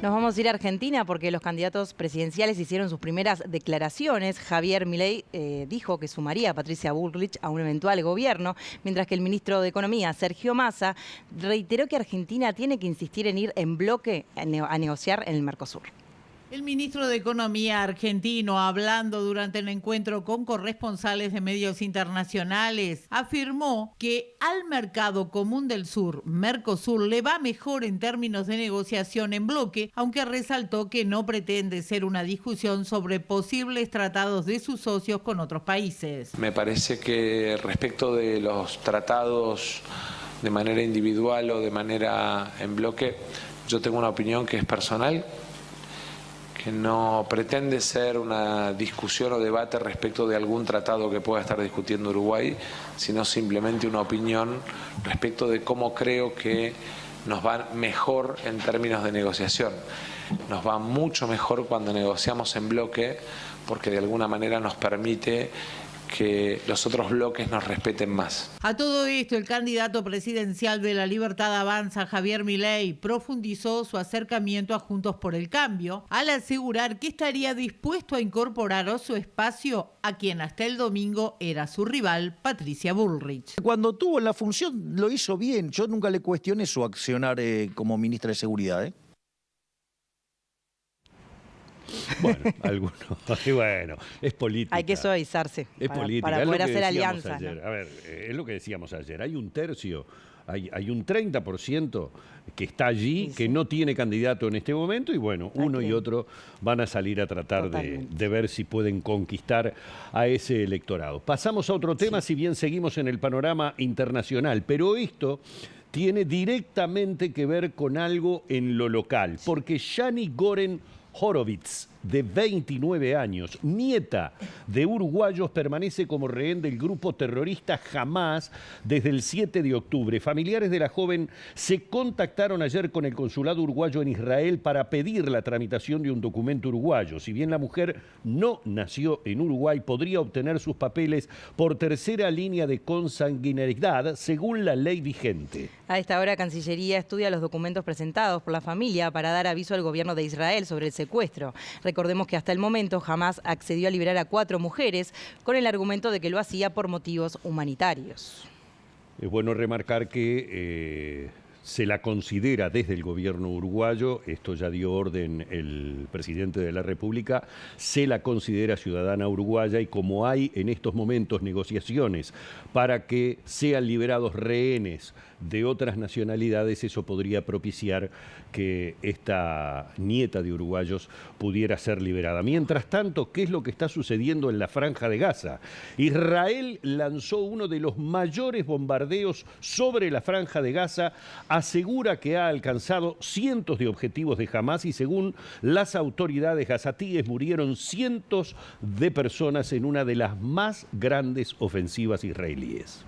Nos vamos a ir a Argentina porque los candidatos presidenciales hicieron sus primeras declaraciones. Javier Milei eh, dijo que sumaría a Patricia Bullrich a un eventual gobierno, mientras que el ministro de Economía, Sergio Massa, reiteró que Argentina tiene que insistir en ir en bloque a negociar en el Mercosur. El ministro de Economía argentino, hablando durante el encuentro con corresponsales de medios internacionales, afirmó que al mercado común del sur, Mercosur, le va mejor en términos de negociación en bloque, aunque resaltó que no pretende ser una discusión sobre posibles tratados de sus socios con otros países. Me parece que respecto de los tratados de manera individual o de manera en bloque, yo tengo una opinión que es personal que no pretende ser una discusión o debate respecto de algún tratado que pueda estar discutiendo Uruguay, sino simplemente una opinión respecto de cómo creo que nos va mejor en términos de negociación. Nos va mucho mejor cuando negociamos en bloque porque de alguna manera nos permite que los otros bloques nos respeten más. A todo esto, el candidato presidencial de la Libertad Avanza, Javier Milei, profundizó su acercamiento a Juntos por el Cambio al asegurar que estaría dispuesto a incorporar a su espacio a quien hasta el domingo era su rival, Patricia Bullrich. Cuando tuvo la función lo hizo bien, yo nunca le cuestioné su accionar eh, como ministra de Seguridad. ¿eh? Bueno, algunos. bueno, es política. Hay que suavizarse. para, poder hacer alianzas. A ver, eh, es lo que decíamos ayer. Hay un tercio hay, un 30% que está allí, que no tiene candidato en este momento, y bueno, uno y otro van a salir a tratar de, ver si pueden conquistar a ese electorado. Pasamos a otro tema, si bien seguimos en el panorama internacional, pero esto tiene directamente que ver con algo en lo local, porque Shani Goren Horowitz, de 29 años, nieta de uruguayos, permanece como rehén del grupo terrorista Jamás desde el 7 de octubre. Familiares de la joven se contactaron ayer con el consulado uruguayo en Israel para pedir la tramitación de un documento uruguayo. Si bien la mujer no nació en Uruguay, podría obtener sus papeles por tercera línea de consanguinidad según la ley vigente. A esta hora, Cancillería estudia los documentos presentados por la familia para dar aviso al gobierno de Israel sobre el secuestro. Recordemos que hasta el momento jamás accedió a liberar a cuatro mujeres con el argumento de que lo hacía por motivos humanitarios. Es bueno remarcar que eh, se la considera desde el gobierno uruguayo, esto ya dio orden el presidente de la República, se la considera ciudadana uruguaya y como hay en estos momentos negociaciones para que sean liberados rehenes de otras nacionalidades, eso podría propiciar que esta nieta de uruguayos pudiera ser liberada. Mientras tanto, ¿qué es lo que está sucediendo en la franja de Gaza? Israel lanzó uno de los mayores bombardeos sobre la franja de Gaza, asegura que ha alcanzado cientos de objetivos de Hamas y según las autoridades gazatíes murieron cientos de personas en una de las más grandes ofensivas israelíes.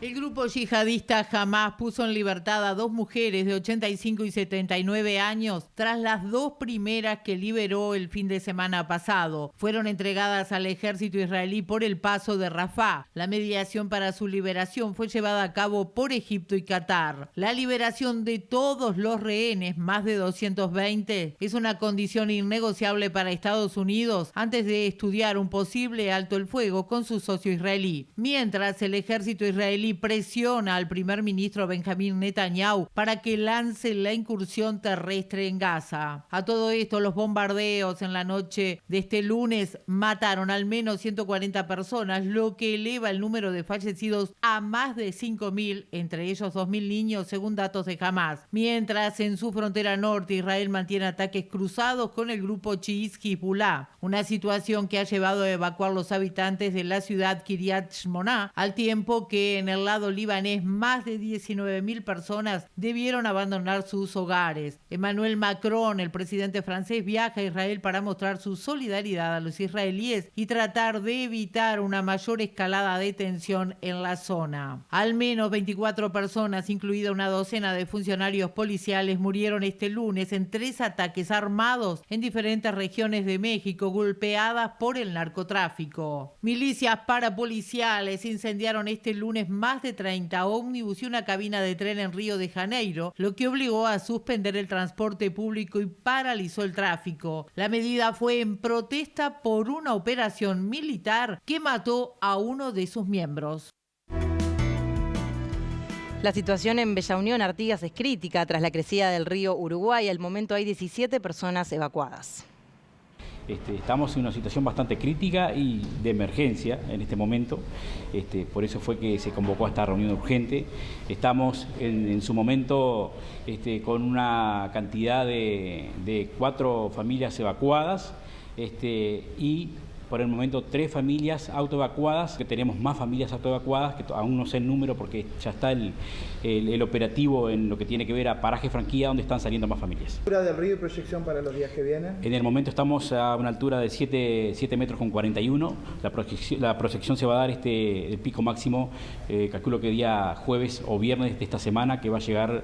El grupo yihadista jamás puso en libertad a dos mujeres de 85 y 79 años tras las dos primeras que liberó el fin de semana pasado. Fueron entregadas al ejército israelí por el paso de Rafah. La mediación para su liberación fue llevada a cabo por Egipto y Qatar. La liberación de todos los rehenes, más de 220, es una condición innegociable para Estados Unidos antes de estudiar un posible alto el fuego con su socio israelí. Mientras el ejército israelí presiona al primer ministro Benjamín Netanyahu para que lance la incursión terrestre en Gaza. A todo esto, los bombardeos en la noche de este lunes mataron al menos 140 personas, lo que eleva el número de fallecidos a más de 5.000, entre ellos 2.000 niños, según datos de Hamas. Mientras en su frontera norte, Israel mantiene ataques cruzados con el grupo chiís Hezbollah, una situación que ha llevado a evacuar los habitantes de la ciudad Kiryat Shmona, al tiempo que en el lado libanés, más de 19.000 personas debieron abandonar sus hogares. Emmanuel Macron, el presidente francés, viaja a Israel para mostrar su solidaridad a los israelíes y tratar de evitar una mayor escalada de tensión en la zona. Al menos 24 personas, incluida una docena de funcionarios policiales, murieron este lunes en tres ataques armados en diferentes regiones de México golpeadas por el narcotráfico. Milicias parapoliciales incendiaron este lunes más más de 30 ómnibus y una cabina de tren en Río de Janeiro, lo que obligó a suspender el transporte público y paralizó el tráfico. La medida fue en protesta por una operación militar que mató a uno de sus miembros. La situación en Bella Unión Artigas es crítica tras la crecida del río Uruguay. Al momento hay 17 personas evacuadas. Este, estamos en una situación bastante crítica y de emergencia en este momento, este, por eso fue que se convocó a esta reunión urgente. Estamos en, su momento este, con una cantidad de, de cuatro familias evacuadas y por el momento, tres familias autoevacuadas, que tenemos más familias autoevacuadas, que aún no sé el número porque ya está el, operativo en lo que tiene que ver a Paraje Franquía, donde están saliendo más familias. ¿Altura del río y proyección para los días que vienen? En el momento estamos a una altura de 7, metros con 41. La proyección, la proyección se va a dar este el pico máximo, eh, calculo que día jueves o viernes de esta semana, que va a llegar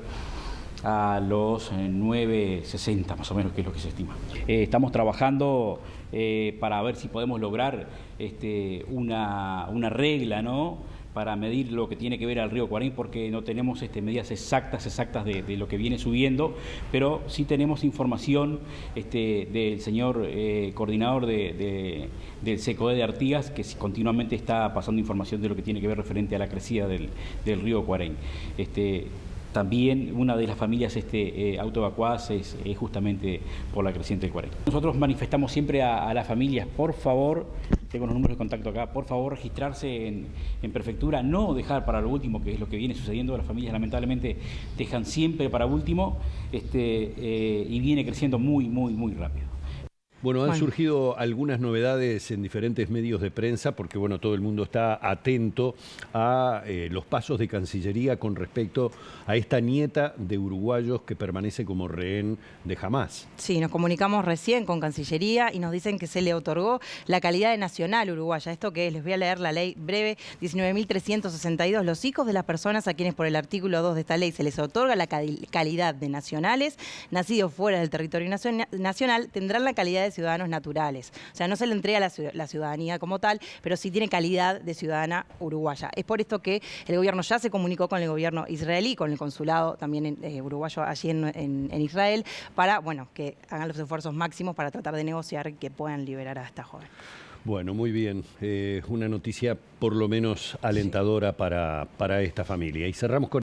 a los 9.60 eh, más o menos, que es lo que se estima. Eh, estamos trabajando eh, para ver si podemos lograr este, una, regla, ¿no? para medir lo que tiene que ver al río Cuarén, porque no tenemos este, medidas exactas, exactas de, lo que viene subiendo, pero sí tenemos información este, del señor coordinador de, del SECOE de Artigas, que continuamente está pasando información de lo que tiene que ver referente a la crecida del, río Cuarén. Este, también una de las familias este, eh, autoevacuadas es, justamente por la creciente del 40. Nosotros manifestamos siempre a, las familias, por favor, tengo los números de contacto acá, por favor registrarse en, prefectura, no dejar para lo último, que es lo que viene sucediendo, las familias lamentablemente dejan siempre para último este, eh, y viene creciendo muy, muy, muy rápido. Bueno, han surgido algunas novedades en diferentes medios de prensa porque bueno, todo el mundo está atento a eh, los pasos de Cancillería con respecto a esta nieta de uruguayos que permanece como rehén de jamás. Sí, nos comunicamos recién con Cancillería y nos dicen que se le otorgó la calidad de nacional uruguaya. Esto que es, les voy a leer la ley breve 19.362. Los hijos de las personas a quienes por el artículo 2 de esta ley se les otorga la calidad de nacionales, nacidos fuera del territorio nacional, tendrán la calidad de ciudadanos naturales. O sea, no se le entrega la, ciudadanía como tal, pero sí tiene calidad de ciudadana uruguaya. Es por esto que el gobierno ya se comunicó con el gobierno israelí, con el consulado también eh, uruguayo allí en, Israel, para bueno, que hagan los esfuerzos máximos para tratar de negociar que puedan liberar a esta joven. Bueno, muy bien. es eh, una noticia por lo menos alentadora para, para esta familia. Y cerramos con.